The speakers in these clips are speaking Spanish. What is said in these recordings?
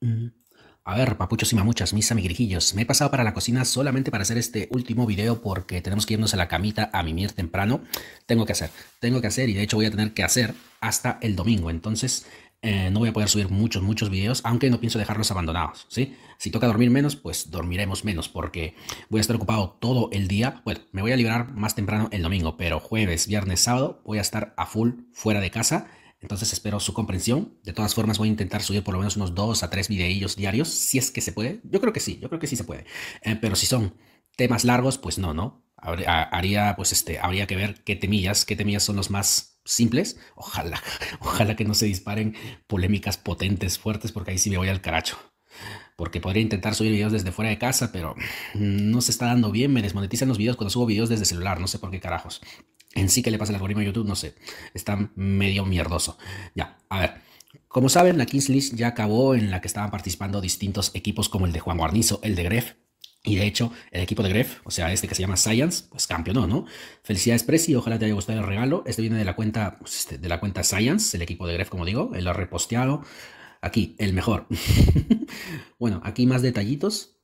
Mm. A ver, papuchos y mamuchas, mis amigrijillos, Me he pasado para la cocina solamente para hacer este último video porque tenemos que irnos a la camita a mimir temprano. Tengo que hacer, tengo que hacer y de hecho voy a tener que hacer hasta el domingo. Entonces, eh, no voy a poder subir muchos, muchos videos, aunque no pienso dejarlos abandonados, ¿sí? Si toca dormir menos, pues dormiremos menos, porque voy a estar ocupado todo el día. Bueno, me voy a liberar más temprano el domingo, pero jueves, viernes, sábado voy a estar a full fuera de casa entonces espero su comprensión. De todas formas voy a intentar subir por lo menos unos dos a tres videillos diarios, si es que se puede. Yo creo que sí, yo creo que sí se puede. Eh, pero si son temas largos, pues no, ¿no? Haría, pues este, habría que ver qué temillas, qué temillas son los más simples. Ojalá, ojalá que no se disparen polémicas potentes, fuertes, porque ahí sí me voy al caracho porque podría intentar subir videos desde fuera de casa, pero no se está dando bien, me desmonetizan los videos cuando subo videos desde celular, no sé por qué carajos en sí que le pasa al algoritmo de YouTube, no sé. Está medio mierdoso. Ya, a ver. Como saben, la Kings League ya acabó en la que estaban participando distintos equipos como el de Juan Guarnizo, el de Gref. Y de hecho, el equipo de Gref, o sea, este que se llama Science, pues campeón, ¿no? Felicidades, Presi ojalá te haya gustado el regalo. Este viene de la cuenta, pues, este, de la cuenta Science, el equipo de Gref, como digo, él lo ha reposteado. Aquí, el mejor. bueno, aquí más detallitos.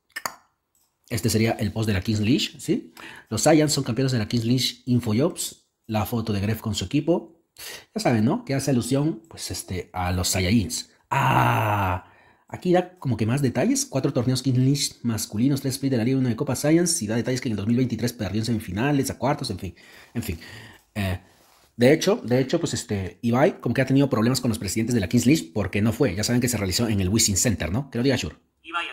Este sería el post de la Kings League, ¿sí? Los Science son campeones de la Kings League InfoJobs la foto de Gref con su equipo. Ya saben, ¿no? Que hace alusión pues, este, a los Saiyajins. ¡Ah! Aquí da como que más detalles. Cuatro torneos King League masculinos, tres split de la Liga 1 de Copa Science. Y da detalles que en el 2023 perdió en semifinales, a cuartos, en fin. En fin. Eh, de hecho, de hecho, pues este, Ibai como que ha tenido problemas con los presidentes de la Kings League porque no fue. Ya saben que se realizó en el Wishing Center, ¿no? Que lo diga Shur. Ibai,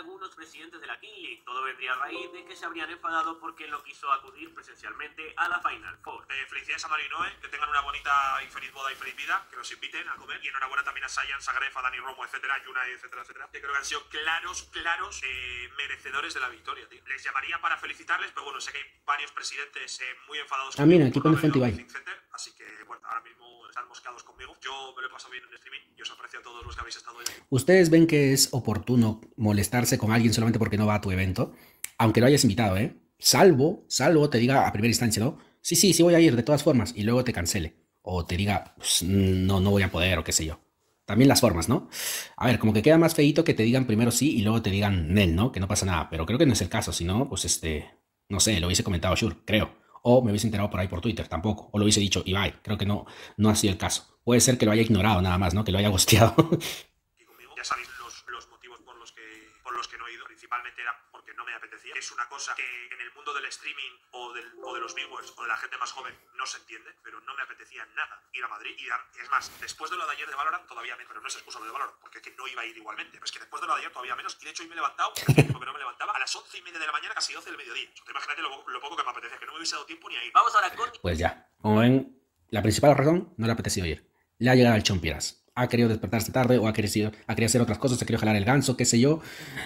algunos presidentes de la King Todo vendría a raíz de que se habrían enfadado porque no quiso acudir presencialmente a la Final Four. Eh, felicidades a Mario y que tengan una bonita y feliz boda y feliz vida, que los inviten a comer. Y enhorabuena también a Sayan, Sagrefa, Dani Romo, etcétera, Yuna, etcétera, etcétera. Que creo que han sido claros, claros eh, merecedores de la victoria, tío. Les llamaría para felicitarles, pero bueno, sé que hay varios presidentes eh, muy enfadados. También ah, aquí aquí con Ibai. Así que, bueno, ahora mismo están conmigo. Yo me lo he pasado bien en streaming y os aprecio a todos los que habéis estado ahí. ¿Ustedes ven que es oportuno molestarse con alguien solamente porque no va a tu evento? Aunque lo hayas invitado, ¿eh? Salvo, salvo te diga a primera instancia, ¿no? Sí, sí, sí voy a ir de todas formas y luego te cancele. O te diga, pues, no, no voy a poder o qué sé yo. También las formas, ¿no? A ver, como que queda más feito que te digan primero sí y luego te digan nel, ¿no? Que no pasa nada. Pero creo que no es el caso, si no, pues este, no sé, lo hubiese comentado Sure, creo o me hubiese enterado por ahí por Twitter tampoco, o lo hubiese dicho, y creo que no, no ha sido el caso. Puede ser que lo haya ignorado nada más, ¿no? Que lo haya gosteado. Ya sabéis los, motivos por los que no he ido principalmente era porque no me apetecía, es una cosa que en el mundo del streaming o, del, o de los viewers o de la gente más joven no se entiende, pero no me apetecía nada ir a Madrid. Y dar, es más, después de lo de ayer de Valorant todavía menos, pero no es excusa lo de Valorant, porque es que no iba a ir igualmente. Pero es que después de lo de ayer todavía menos, y de hecho hoy me he levantado, porque no me levantaba, a las 11 y media de la mañana, casi 12 del mediodía. imagínate lo, poco que me apetecía que no me hubiese dado tiempo ni a ir. Vamos ahora con... Pues ya, como ven, la principal razón no le apetecía ir, le ha llegado el Chompieras ha querido despertarse tarde o ha querido, hacer otras cosas, ha querido jalar el ganso, qué sé yo,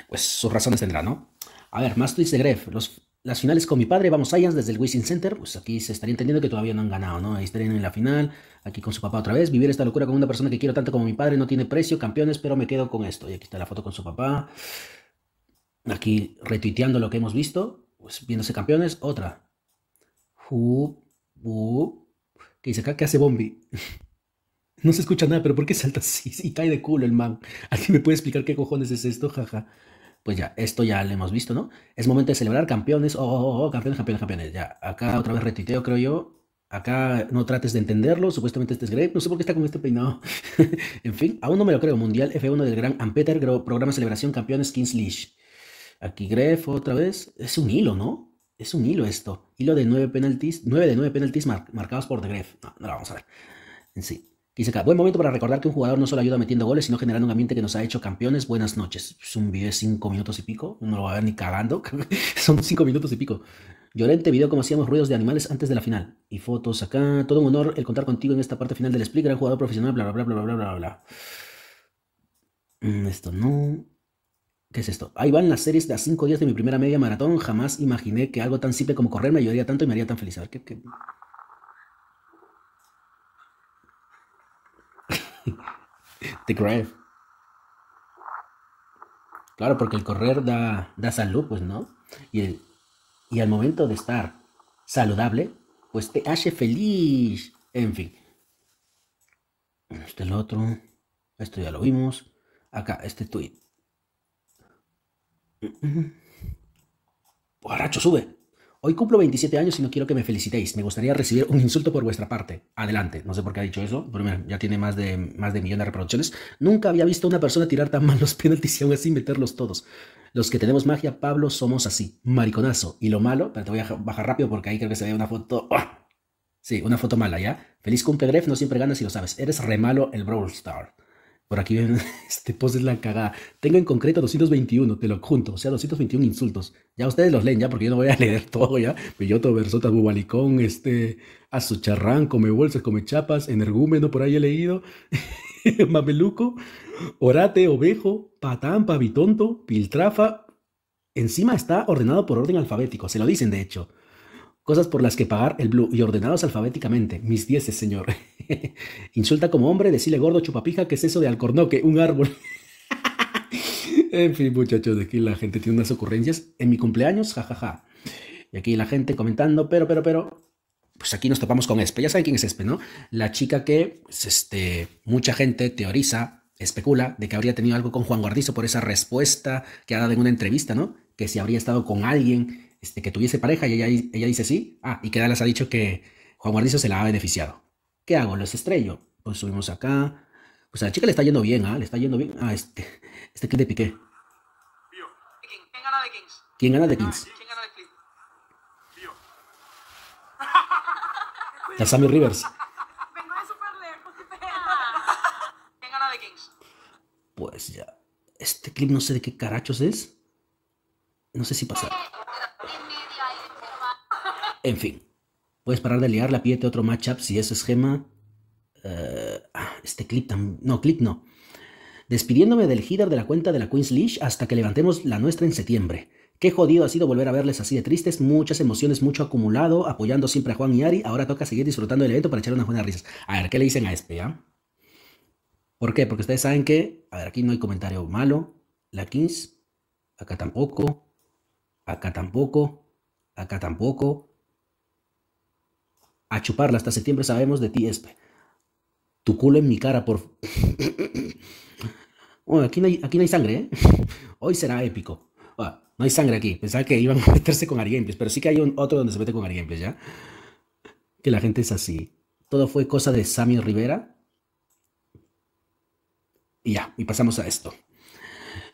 pues sus razones tendrá, ¿no? A ver, más tweets de Gref. Los, las finales con mi padre, vamos allá desde el Wishing Center. Pues aquí se estaría entendiendo que todavía no han ganado, ¿no? Ahí estarían en la final, aquí con su papá otra vez. Vivir esta locura con una persona que quiero tanto como mi padre no tiene precio, campeones, pero me quedo con esto. Y aquí está la foto con su papá. Aquí retuiteando lo que hemos visto, pues viéndose campeones. Otra. ¿Qué dice acá? ¿Qué hace Bombi? No se escucha nada, pero ¿por qué salta así? Y cae de culo el man. ¿Alguien me puede explicar qué cojones es esto? Jaja. Pues ya, esto ya lo hemos visto, ¿no? Es momento de celebrar campeones. Oh, oh, oh, oh campeones, campeones, campeones. Ya, acá otra vez retuiteo, creo yo. Acá no trates de entenderlo, supuestamente este es Greg, no sé por qué está con este peinado. en fin, aún no me lo creo. Mundial F1 del Gran Ampeter, programa celebración campeones Kings Leash. Aquí Gref otra vez. Es un hilo, ¿no? Es un hilo esto. Hilo de nueve penalties. nueve de nueve penalties marcados por The Gref. No, no lo vamos a ver. En sí. Dice acá, buen momento para recordar que un jugador no solo ayuda metiendo goles, sino generando un ambiente que nos ha hecho campeones. Buenas noches. Es un video de cinco minutos y pico. No lo va a ver ni cagando. Son cinco minutos y pico. Llorente video como hacíamos ruidos de animales antes de la final. Y fotos acá. Todo un honor el contar contigo en esta parte final del split. Gran jugador profesional, bla, bla, bla, bla, bla, bla, bla. Mm, esto no. ¿Qué es esto? Ahí van las series de a cinco días de mi primera media maratón. Jamás imaginé que algo tan simple como correr me ayudaría tanto y me haría tan feliz. A ver, ¿qué, qué The Grave. Claro, porque el correr da, salud, pues no. Y, y al momento de estar saludable, pues te hace feliz. En fin. Este el otro. Esto ya lo vimos. Acá, este tweet. Aracho, sube. Hoy cumplo 27 años y no quiero que me felicitéis. Me gustaría recibir un insulto por vuestra parte. Adelante. No sé por qué ha dicho eso, pero ya tiene más de, más de millón de reproducciones. Nunca había visto a una persona tirar tan mal los penaltis y aún así meterlos todos. Los que tenemos magia, Pablo, somos así. Mariconazo. Y lo malo, pero te voy a bajar rápido porque ahí creo que se ve una foto. Sí, una foto mala, ¿ya? Feliz cumple, Gref. No siempre ganas y lo sabes. Eres re malo el Brawl Star. Por aquí ven, este post es la cagada. Tengo en concreto 221, te lo junto, o sea, 221 insultos. Ya ustedes los leen, ya, porque yo no voy a leer todo, ya. Pilloto, Versotas, Bubalicón, este, Azucharrán, Come Bolsas, Come Chapas, Energúmeno, por ahí he leído. Mameluco, Orate, Ovejo, Patán, Pavitonto, Piltrafa. Encima está ordenado por orden alfabético, se lo dicen de hecho cosas por las que pagar el blue y ordenados alfabéticamente. Mis dieces, señor. Insulta como hombre, decirle gordo chupapija, ¿qué es eso de alcornoque? Un árbol. en fin, muchachos, aquí la gente tiene unas ocurrencias. En mi cumpleaños, jajaja. Ja, ja. Y aquí la gente comentando, pero, pero, pero. Pues aquí nos topamos con Espe. Ya saben quién es Espe, ¿no? La chica que pues, este, mucha gente teoriza, especula de que habría tenido algo con Juan Guardizo por esa respuesta que ha dado en una entrevista, ¿no? Que si habría estado con alguien este, que tuviese pareja y ella, ella dice sí. Ah, y que Dallas ha dicho que Juan Guarnizo se la ha beneficiado. ¿Qué hago? ¿Los estrello? Pues subimos acá. Pues a la chica le está yendo bien, ¿ah? Le está yendo bien. Ah, este, este clip de Piqué. ¿Quién gana de Kings? ¿Quién gana de Kings? ¿Quién gana de clip? Tío. La Sammy Rivers. Vengo de super lejos, ¿Quién gana de Kings? Pues ya. Este clip no sé de qué carachos es. No sé si pasará. Eh, en fin. Puedes parar de liarla, de otro matchup si ese es gema. Eh, ah, este clip tan... No, clip no. Despidiéndome del header de la cuenta de la Queen's Leash hasta que levantemos la nuestra en septiembre. Qué jodido ha sido volver a verles así de tristes, muchas emociones, mucho acumulado, apoyando siempre a Juan y Ari. Ahora toca seguir disfrutando del evento para echar unas buenas risas. A ver, ¿qué le dicen a este, ya? Ah? ¿Por qué? Porque ustedes saben que, a ver, aquí no hay comentario malo. La Queen's, acá tampoco, acá tampoco, acá tampoco, a chuparla hasta septiembre sabemos de ti, Espe. Tu culo en mi cara, por... aquí no, hay, aquí no hay sangre, ¿eh? Hoy será épico. Ah, no hay sangre aquí. Pensaba que iban a meterse con Ari pero sí que hay un, otro donde se mete con Ari ¿ya? Que la gente es así. Todo fue cosa de Sammy Rivera. Y ya, y pasamos a esto.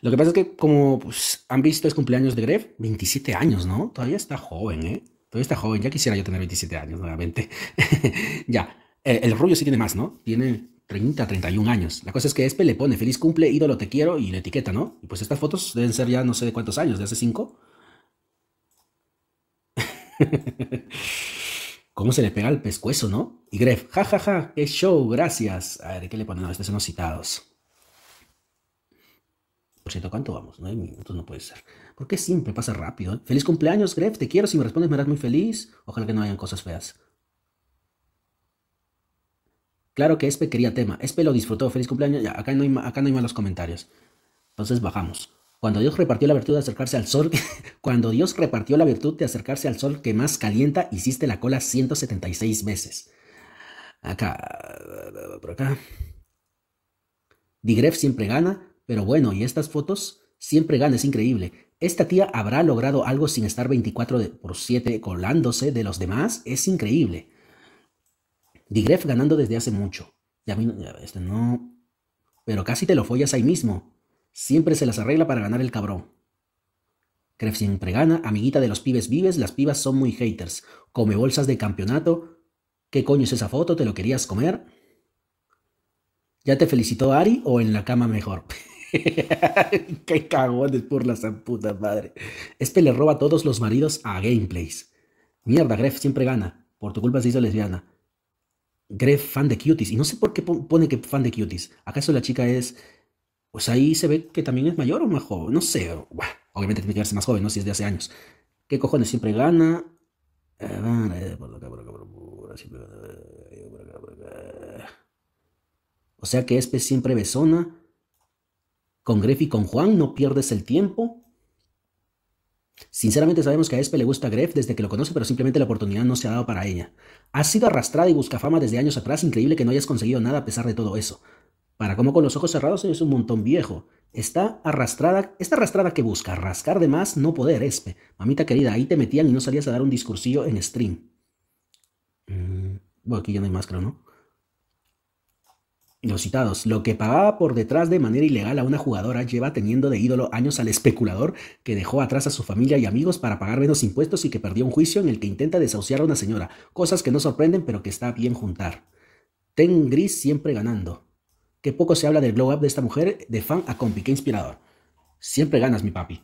Lo que pasa es que, como pues, han visto, es cumpleaños de Gref, 27 años, ¿no? Todavía está joven, ¿eh? Todavía está joven, ya quisiera yo tener 27 años nuevamente. ya, eh, el rubio sí tiene más, ¿no? Tiene 30, 31 años. La cosa es que Espe le pone feliz cumple, ídolo te quiero y le etiqueta, ¿no? Y pues estas fotos deben ser ya no sé de cuántos años, de hace 5. ¿Cómo se le pega el pescuezo, no? Y Gref, jajaja, ja, ja, qué show, gracias. A ver, ¿qué le ponen? No, estos son los citados. Por cierto, ¿Cuánto vamos? 9 minutos no puede ser. Porque qué siempre pasa rápido? Feliz cumpleaños, Gref. Te quiero. Si me respondes, me harás muy feliz. Ojalá que no hayan cosas feas. Claro que Espe quería tema. Espe lo disfrutó. Feliz cumpleaños. acá, no hay, acá no malos comentarios. Entonces bajamos. Cuando Dios repartió la virtud de acercarse al sol, cuando Dios repartió la virtud de acercarse al sol que más calienta, hiciste la cola 176 veces. Acá, por acá. Digref siempre gana. Pero bueno, ¿y estas fotos? Siempre gana, es increíble. ¿Esta tía habrá logrado algo sin estar 24 por 7 colándose de los demás? Es increíble. Digref ganando desde hace mucho. Ya, a este no. Pero casi te lo follas ahí mismo. Siempre se las arregla para ganar el cabrón. cref siempre gana, amiguita de los pibes vives, las pibas son muy haters. Come bolsas de campeonato. ¿Qué coño es esa foto? ¿Te lo querías comer? ¿Ya te felicitó Ari o en la cama mejor? Qué cagones por la puta madre. Este le roba a todos los maridos a gameplays. Mierda, Gref siempre gana. Por tu culpa se hizo lesbiana. Gref, fan de cuties. Y no sé por qué pone que fan de cuties. ¿Acaso la chica es.? Pues ahí se ve que también es mayor o más joven. No sé. obviamente tiene que verse más joven, ¿no? Si es de hace años. ¿Qué cojones siempre gana? O sea que este siempre besona con Greff y con Juan, no pierdes el tiempo. Sinceramente sabemos que a Espe le gusta Greff desde que lo conoce, pero simplemente la oportunidad no se ha dado para ella. Has sido arrastrada y busca fama desde años atrás, increíble que no hayas conseguido nada a pesar de todo eso. Para como con los ojos cerrados es un montón viejo. Está arrastrada, está arrastrada que busca, rascar de más, no poder, Espe. Mamita querida, ahí te metían y no salías a dar un discursillo en stream. Mm, bueno, aquí ya no hay máscara, ¿no? Los citados, lo que pagaba por detrás de manera ilegal a una jugadora lleva teniendo de ídolo años al especulador que dejó atrás a su familia y amigos para pagar menos impuestos y que perdió un juicio en el que intenta desahuciar a una señora, cosas que no sorprenden pero que está bien juntar. Ten Gris siempre ganando. Que poco se habla del blow up de esta mujer de fan a compi, qué inspirador. Siempre ganas, mi papi.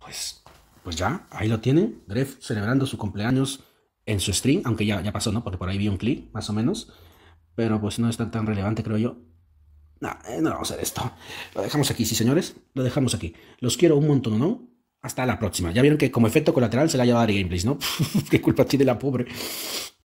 Pues, pues ya, ahí lo tiene. Gref celebrando su cumpleaños en su stream, aunque ya, ya pasó, ¿no? Porque por ahí vi un clic, más o menos. Pero pues no es tan, relevante, creo yo. No, eh, no vamos a hacer esto. Lo dejamos aquí, sí, señores. Lo dejamos aquí. Los quiero un montón, ¿no? Hasta la próxima. Ya vieron que como efecto colateral se la llevado Ari Gameplay, ¿no? Qué culpa tiene la pobre.